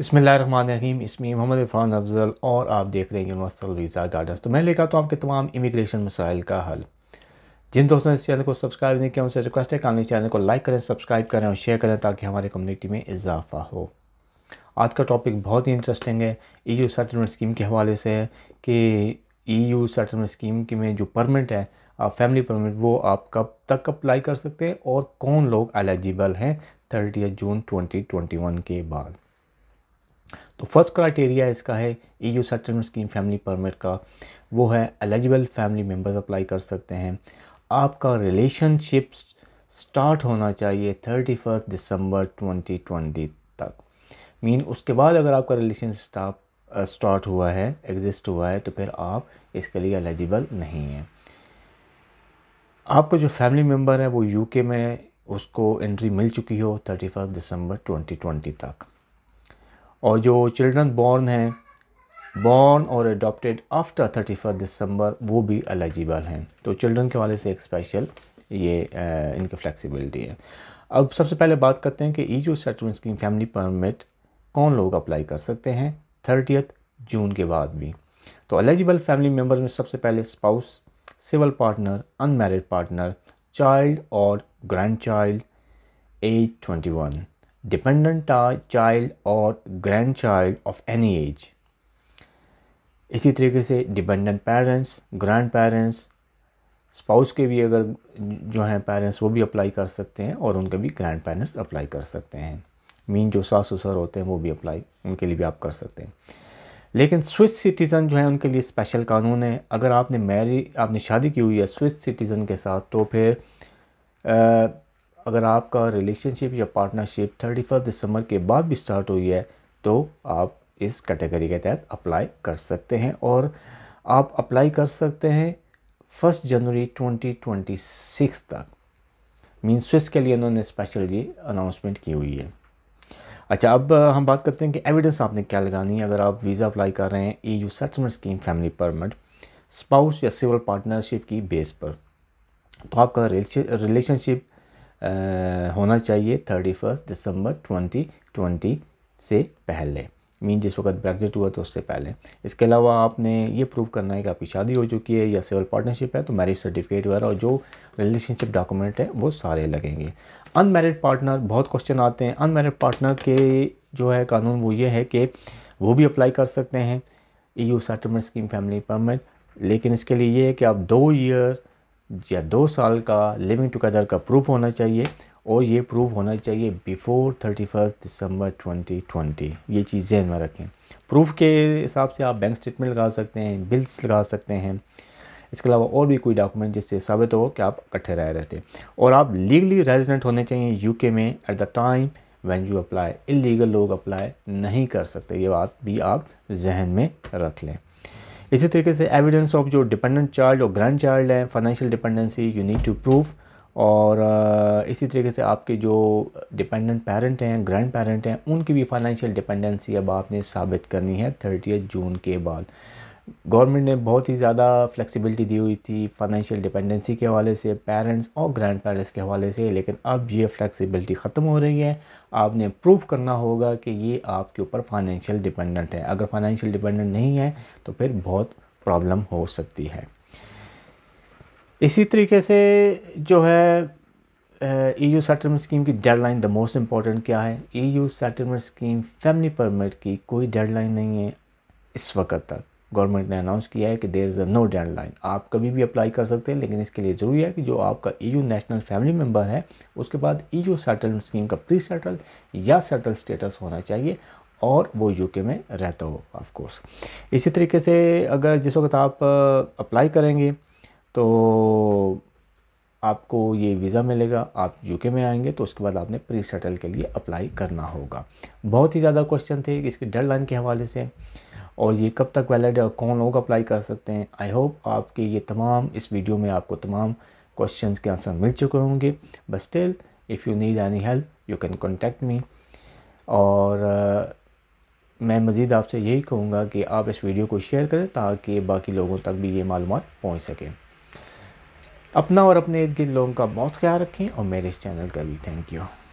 बसमीम इसमें मोहम्मद इरफान अफजल और आप देख रहे हैं यूनिवर्सल वीज़ा गार्डन तो मैं लेकर तो आपके तमाम इमिग्रेशन मसाइल का हल जिन दोस्तों ने इस चैनल को सब्सक्राइब नहीं किया उनसे रिक्वेस्ट है कानी चैनल को लाइक करें सब्सक्राइब करें और शेयर करें ताकि हमारे कम्युनिटी में इजाफा हो आज का टॉपिक बहुत ही इंटरेस्टिंग है ई यू सेटलमेंट स्कीम के हवाले से कि ई यू सेटलमेंट स्कीम की में जो परमिट है फैमिली परमिट वो आप कब तक अप्लाई कर सकते हैं और कौन लोग एलिजिबल हैं थर्टी जून 2021 के बाद तो फर्स्ट क्राइटेरिया इसका है EU settlement scheme family permit का वो है एलिजिबल फैमिली मेम्बर्स अप्लाई कर सकते हैं आपका रिलेशनशिप स्टार्ट होना चाहिए thirty first December twenty twenty तक मीन उसके बाद अगर आपका रिलेशन स्टार्ट हुआ है एग्जिस्ट हुआ है तो फिर आप इसके लिए एलिजिबल नहीं हैं आपको जो फैमिली मेम्बर है वो यूके में उसको एंट्री मिल चुकी हो थर्टी दिसंबर 2020 तक और जो चिल्ड्रन बॉर्न हैं बॉर्न और adopted after thirty first December वो भी एलिजिबल हैं तो चिल्ड्रन के वाले से एक स्पेशल ये इनकी फ्लेक्सिबिलिटी है अब सबसे पहले बात करते हैं कि ई जो सेटलमेंट स्कीम फैमिली परमिट कौन लोग अप्लाई कर सकते हैं थर्टियथ जून के बाद भी तो एलिजिबल फैमिली मेम्बर्स में सबसे पहले स्पाउस पार्टनर पार्टनर चाइल्ड और grand child age twenty one dependent uh child और grand child of any age इसी तरीके से dependent parents grand parents spouse के भी अगर जो हैं पेरेंट्स वो भी अप्लाई कर सकते हैं और उनके भी ग्रैंड पेरेंट्स अप्लाई कर सकते हैं मीन जो सास ससुर होते हैं वो भी अप्लाई उनके लिए भी आप कर सकते हैं लेकिन स्विस सिटीज़न जो है उनके लिए स्पेशल कानून है अगर आपने मैरी आपने शादी की हुई है स्विस सिटीज़न के साथ तो फिर आ, अगर आपका रिलेशनशिप या पार्टनरशिप थर्टी फर्स्ट दिसंबर के बाद भी स्टार्ट हुई है तो आप इस कैटेगरी के तहत अप्लाई कर सकते हैं और आप अप्लाई कर सकते हैं फर्स्ट जनवरी 2026 तक मीन स्विस के लिए उन्होंने स्पेशल ये अनाउंसमेंट की हुई है अच्छा अब हम बात करते हैं कि एविडेंस आपने क्या लगानी है अगर आप वीज़ा अप्लाई कर रहे हैं E U settlement scheme family permit spouse या सिविल पार्टनरशिप की बेस पर तो आपका रिलेशनशिप होना चाहिए thirty first December twenty twenty से पहले मीन जिस वक्त ब्रेग्जिट हुआ तो उससे पहले इसके अलावा आपने ये प्रूव करना है कि आपकी शादी हो चुकी है या सिविल पार्टनरशिप है तो मैरिज सर्टिफिकेट वगैरह और जो रिलेशनशिप डॉक्यूमेंट है वो सारे लगेंगे अनमेरिड पार्टनर बहुत क्वेश्चन आते हैं अनमेरिड पार्टनर के जो है कानून वो ये है कि वो भी अप्लाई कर सकते हैं E U settlement scheme family permit लेकिन इसके लिए ये है कि आप दो ईयर या दो साल का लिविंग टुगेदर का प्रूफ होना चाहिए और ये प्रूफ होना चाहिए before thirty first December twenty twenty ये चीज़ में रखें प्रूफ के हिसाब से आप बैंक स्टेटमेंट लगा सकते हैं बिल्स लगा सकते हैं इसके अलावा और भी कोई डॉक्यूमेंट जिससे साबित हो कि आप इकट्ठे रह रहे थे और आप लीगली रेजिडेंट होने चाहिए यूके में at the time when you apply illegal लोग अप्लाई नहीं कर सकते ये बात भी आप जहन में रख लें इसी तरीके से एविडेंस ऑफ जो डिपेंडेंट चाइल्ड और ग्रैंड चाइल्ड है financial dependency you need to proof और uh, इसी तरीके से आपके जो डिपेंडेंट पेरेंट हैं ग्रैंड पेरेंट हैं उनकी भी फाइनेंशियल डिपेंडेंसी अब आपने साबित करनी है थर्टी जून के बाद गवर्नमेंट ने बहुत ही ज़्यादा फ्लेक्सिबिलिटी दी हुई थी फाइनेंशियल डिपेंडेंसी के हवाले से पेरेंट्स और ग्रैंड पेरेंट्स के हवाले से लेकिन अब ये फ्लेक्सिबिलिटी ख़त्म हो रही है आपने प्रूव करना होगा कि ये आपके ऊपर फाइनेंशियल डिपेंडेंट है अगर फाइनेंशियल डिपेंडेंट नहीं है तो फिर बहुत प्रॉब्लम हो सकती है इसी तरीके से जो है ई यू सेटलमेंट स्कीम की डेडलाइन द मोस्ट इम्पॉर्टेंट क्या है E U settlement scheme family permit की कोई डेडलाइन नहीं है इस वक्त तक गवर्नमेंट ने अनाउंस किया है कि there is a no line आप कभी भी अप्लाई कर सकते हैं लेकिन इसके लिए ज़रूरी है कि जो आपका ईयू नेशनल फैमिली मेम्बर है उसके बाद ईयू सेटलमेंट स्कीम का प्री सेटल या सेटल स्टेटस होना चाहिए और वो यूके में रहता हो ऑफ कोर्स इसी तरीके से अगर जिस वक्त आप अप्लाई करेंगे तो आपको ये वीज़ा मिलेगा आप यूके में आएंगे तो उसके बाद आपने प्री सेटल के लिए अप्लाई करना होगा बहुत ही ज़्यादा क्वेश्चन थे डेड डेडलाइन के हवाले से और ये कब तक वैलिड है और कौन लोग अप्लाई कर सकते हैं आई होप आपके ये तमाम इस वीडियो में आपको तमाम क्वेश्चन के आंसर मिल चुके होंगे but still if you need any help you can contact me और आ, मैं मज़ीद आपसे यही कहूँगा कि आप इस वीडियो को शेयर करें ताकि बाकी लोगों तक भी ये मालूम पहुँच सकें अपना और अपने इर्द गिर्द लोगों का बहुत ख्याल रखें और मेरे इस चैनल का भी थैंक यू